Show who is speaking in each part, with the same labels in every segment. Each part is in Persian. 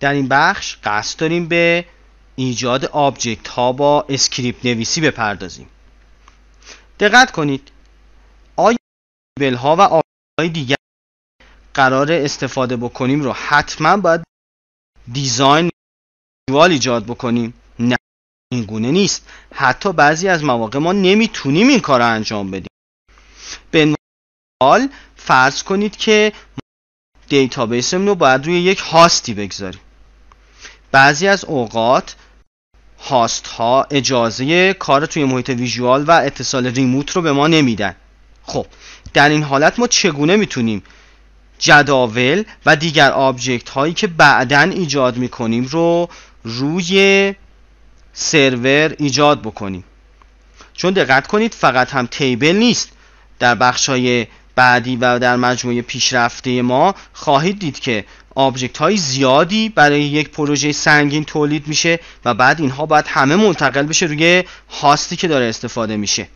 Speaker 1: در این بخش قصد داریم به ایجاد آبجکت ها با اسکریپت نویسی بپردازیم دقت کنید آیا بلها ها و آبجکت های دیگر قرار استفاده بکنیم رو حتما باید دیزاین ویژوال ایجاد بکنیم نه این گونه نیست حتی بعضی از مواقع ما نمیتونیم این کار رو انجام بدیم به حال فرض کنید که دیتابیسمون رو باید روی یک هاستی بگذاریم بعضی از اوقات هاست ها اجازه کار توی محیط ویژوال و اتصال ریموت رو به ما نمیدن خب در این حالت ما چگونه میتونیم جداول و دیگر آبجکت هایی که بعدا ایجاد میکنیم رو روی سرور ایجاد بکنیم چون دقت کنید فقط هم تیبل نیست در بخش های بعدی و در مجموعه پیشرفته ما خواهید دید که آبجکت های زیادی برای یک پروژه سنگین تولید میشه و بعد اینها باید همه منتقل بشه روی هاستی که داره استفاده میشه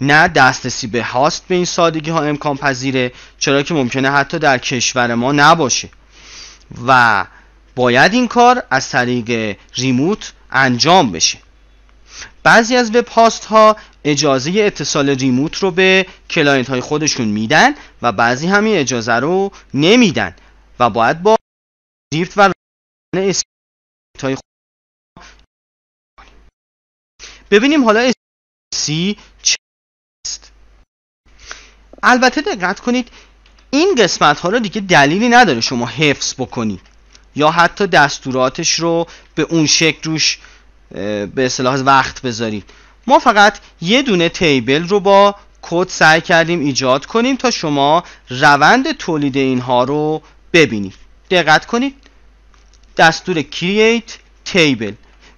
Speaker 1: نه دسترسی به هاست به این سادگی ها امکان پذیره چرا که ممکنه حتی در کشور ما نباشه و باید این کار از طریق ریموت انجام بشه بعضی از وب هاست ها اجازه اتصال ریموت رو به کلاینت های خودشون میدن و بعضی همین اجازه رو نمیدن و باید با ریفت و اسکیت های خود ببینیم حالا سی چیست البته دقت کنید این قسمت ها رو دیگه دلیلی نداره شما حفظ بکنید یا حتی دستوراتش رو به اون شکل روش به اصلاح وقت بذارید ما فقط یه دونه تیبل رو با کد سعی کردیم ایجاد کنیم تا شما روند تولید اینها رو ببینید دقت کنید دستور create تیبل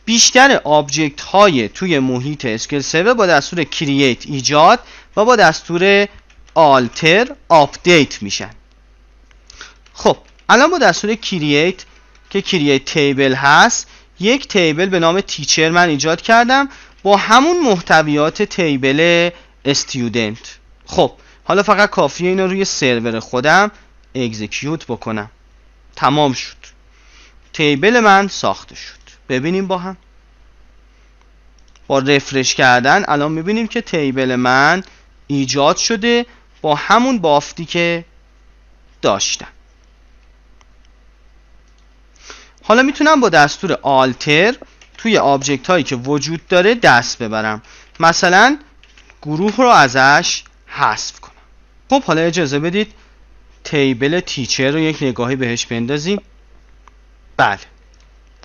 Speaker 1: بیشتر آبجکت های توی محیط اسکل سرور با دستور create ایجاد و با دستور alter آپدیت میشن خب الان با دستور create که create تیبل هست یک تیبل به نام تیچر من ایجاد کردم با همون محتویات تیبل استیودنت خب حالا فقط کافیه اینا روی سرور خودم اگزیکیوت بکنم تمام شد تیبل من ساخته شد ببینیم با هم با رفرش کردن الان میبینیم که تیبل من ایجاد شده با همون بافتی که داشتم حالا میتونم با دستور آلتر توی آبجکت هایی که وجود داره دست ببرم مثلا گروه رو ازش حذف کنم خب حالا اجازه بدید تیبل تیچر رو یک نگاهی بهش بندازیم بله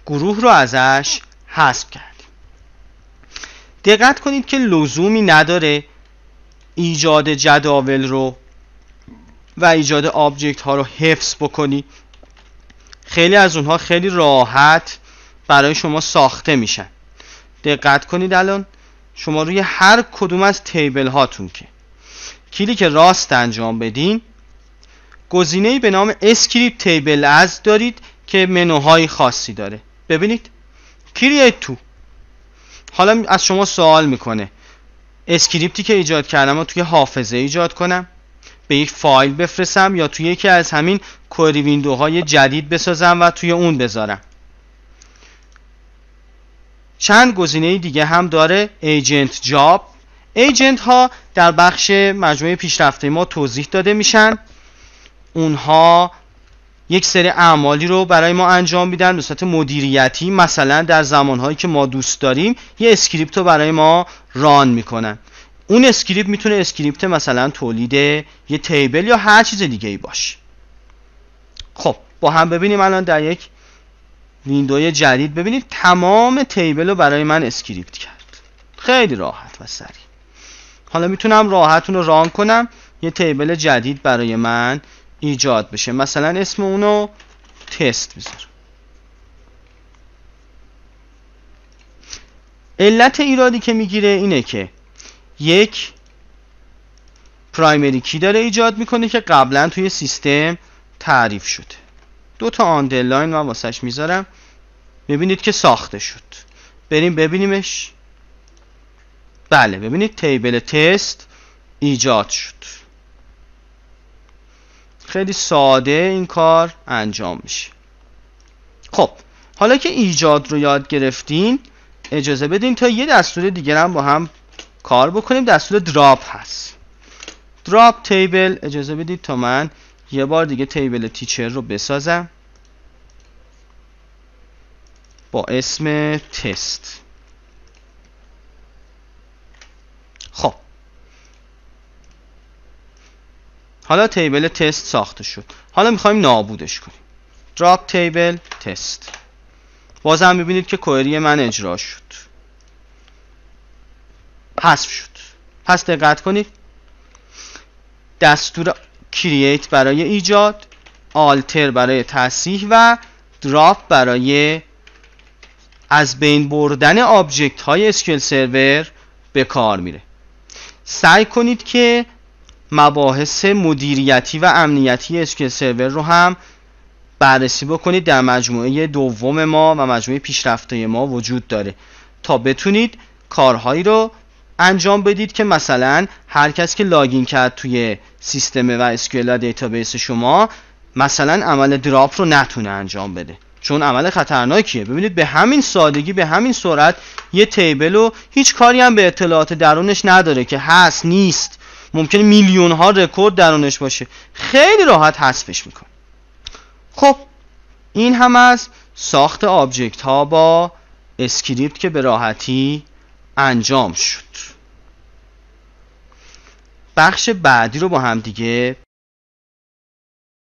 Speaker 1: گروه رو ازش حذف کردیم دقت کنید که لزومی نداره ایجاد جداول رو و ایجاد آبجکت ها رو حفظ بکنی خیلی از اونها خیلی راحت برای شما ساخته میشن دقت کنید الان شما روی هر کدوم از تیبل هاتون که کلیک راست انجام بدین گزینه به نام اسکریپت تیبل از دارید که منوهای خاصی داره ببینید کرییت تو حالا از شما سوال میکنه اسکریپتی که ایجاد کردم رو توی حافظه ایجاد کنم به یک فایل بفرستم یا توی یکی از همین کوری ویندوهای جدید بسازم و توی اون بذارم چند گزینه دیگه هم داره ایجنت جاب ایجنت ها در بخش مجموعه پیشرفته ما توضیح داده میشن اونها یک سری اعمالی رو برای ما انجام میدن به مدیریتی مثلا در زمانهایی که ما دوست داریم یه اسکریپت رو برای ما ران میکنن اون اسکریپت میتونه اسکریپت مثلا تولید یه تیبل یا هر چیز دیگه ای باشه خب با هم ببینیم الان در یک ویندوی جدید ببینید تمام تیبل رو برای من اسکریپت کرد خیلی راحت و سریع حالا میتونم راحتون رو ران کنم یه تیبل جدید برای من ایجاد بشه مثلا اسم اونو تست بذارم علت ایرادی که میگیره اینه که یک پرایمری کی داره ایجاد میکنه که قبلا توی سیستم تعریف شده دو تا آندرلاین من واسش میذارم ببینید که ساخته شد بریم ببینیمش بله ببینید تیبل تست ایجاد شد خیلی ساده این کار انجام میشه خب حالا که ایجاد رو یاد گرفتین اجازه بدین تا یه دستور دیگر هم با هم کار بکنیم دستور دراپ هست دراپ تیبل اجازه بدید تا من یه بار دیگه تیبل تیچر رو بسازم با اسم تست خب حالا تیبل تست ساخته شد حالا میخوایم نابودش کنیم drop table test بازم ببینید که کوئری من اجرا شد حذف شد پس دقت کنید دستور کرییت برای ایجاد آلتر برای تصحیح و Drop برای از بین بردن آبجکت های اسکل سرور به کار میره سعی کنید که مباحث مدیریتی و امنیتی اسکل سرور رو هم بررسی بکنید در مجموعه دوم ما و مجموعه پیشرفته ما وجود داره تا بتونید کارهایی رو انجام بدید که مثلا هر کس که لاگین کرد توی سیستم و اسکیولا دیتابیس شما مثلا عمل دراپ رو نتونه انجام بده چون عمل خطرناکیه ببینید به همین سادگی به همین سرعت یه تیبل و هیچ کاری هم به اطلاعات درونش نداره که هست نیست ممکنه میلیون ها رکورد درونش باشه خیلی راحت حذفش میکنه خب این هم از ساخت آبجکت ها با اسکریپت که به راحتی انجام شد بخش بعدی رو با هم دیگه